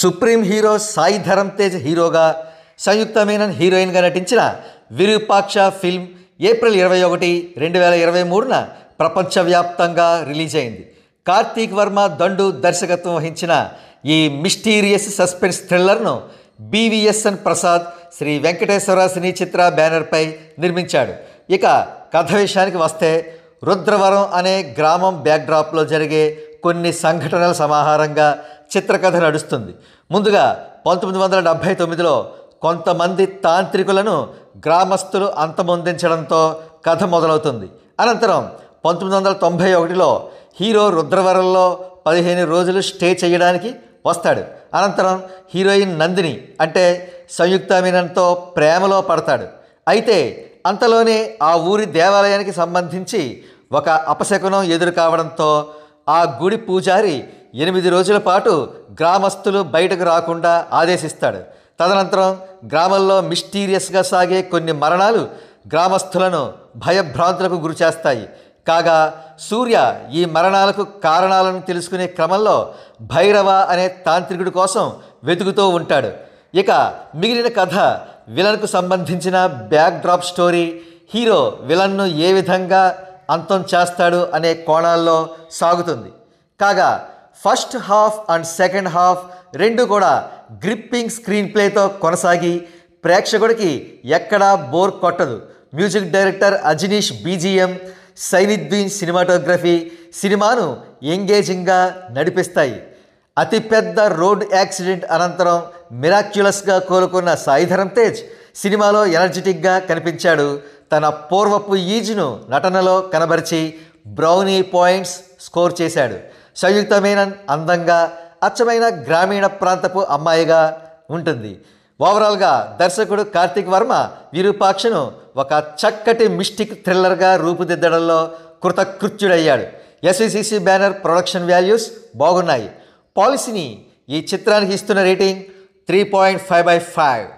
supreme hero Sai Dharam Tej హీరోగా సంయుక్త మీనన్ హీరోయిన్గా నటించిన విరూపాక్ష ఫిల్మ్ ఏప్రిల్ ఇరవై ఒకటి రెండు వేల ఇరవై మూడున ప్రపంచవ్యాప్తంగా రిలీజ్ అయింది కార్తీక్ వర్మ దండు దర్శకత్వం వహించిన ఈ మిస్టీరియస్ సస్పెన్స్ థ్రిల్లర్ను బీవీఎస్ఎన్ ప్రసాద్ శ్రీ వెంకటేశ్వర సినీ చిత్ర బ్యానర్పై నిర్మించాడు ఇక కథ విషయానికి వస్తే రుద్రవరం అనే గ్రామం బ్యాక్డ్రాప్లో జరిగే కొన్ని సంఘటనల సమాహారంగా చిత్రకథ నడుస్తుంది ముందుగా పంతొమ్మిది వందల డెబ్భై తొమ్మిదిలో కొంతమంది తాంత్రికులను గ్రామస్తులు అంతమొందించడంతో కథ మొదలవుతుంది అనంతరం పంతొమ్మిది వందల తొంభై ఒకటిలో హీరో రుద్రవరంలో పదిహేను రోజులు స్టే చేయడానికి వస్తాడు అనంతరం హీరోయిన్ నందిని అంటే సంయుక్త మీనంతో ప్రేమలో పడతాడు అయితే అంతలోనే ఆ ఊరి దేవాలయానికి సంబంధించి ఒక అపశకునం ఎదురు కావడంతో ఆ గుడి పూజారి ఎనిమిది రోజుల పాటు గ్రామస్తులు బయటకు రాకుండా ఆదేశిస్తాడు తదనంతరం గ్రామంలో మిస్టీరియస్గా సాగే కొన్ని మరణాలు గ్రామస్తులను భయభ్రాంతులకు గురిచేస్తాయి కాగా సూర్య ఈ మరణాలకు కారణాలను తెలుసుకునే క్రమంలో భైరవ అనే తాంత్రికుడి కోసం వెతుకుతూ ఉంటాడు ఇక మిగిలిన కథ విలన్కు సంబంధించిన బ్యాక్డ్రాప్ స్టోరీ హీరో విలన్ను ఏ విధంగా అంతం చేస్తాడు అనే కోణాల్లో సాగుతుంది కాగా first half and second half రెండు కూడా గ్రిప్పింగ్ స్క్రీన్ ప్లేతో కొనసాగి ప్రేక్షకుడికి ఎక్కడా బోర్ కొట్టదు music director Ajaneesh BGM Sainudeen cinematography సినిమాను ఎంగేజింగ్గా నడిపిస్తాయి అతిపెద్ద రోడ్ యాక్సిడెంట్ అనంతరం మిరాక్యులస్గా కోలుకున్న సాయిధరం తేజ్ సినిమాలో ఎనర్జెటిక్గా కనిపించాడు తన పూర్వపు ఈజ్ను నటనలో కనబరిచి బ్రౌనీ పాయింట్స్ స్కోర్ చేశాడు సంయుక్తమైన అందంగా అచ్చమైన గ్రామీణ ప్రాంతపు అమ్మాయిగా ఉంటుంది ఓవరాల్గా దర్శకుడు కార్తిక్ వర్మ విరూపాక్షను ఒక చక్కటి మిస్టిక్ థ్రిల్లర్గా రూపుదిద్దడంలో కృతకృత్యుడయ్యాడు ఎస్విసిసి బ్యానర్ ప్రొడక్షన్ వాల్యూస్ బాగున్నాయి పాలసీని ఈ చిత్రానికి ఇస్తున్న rating three point five by five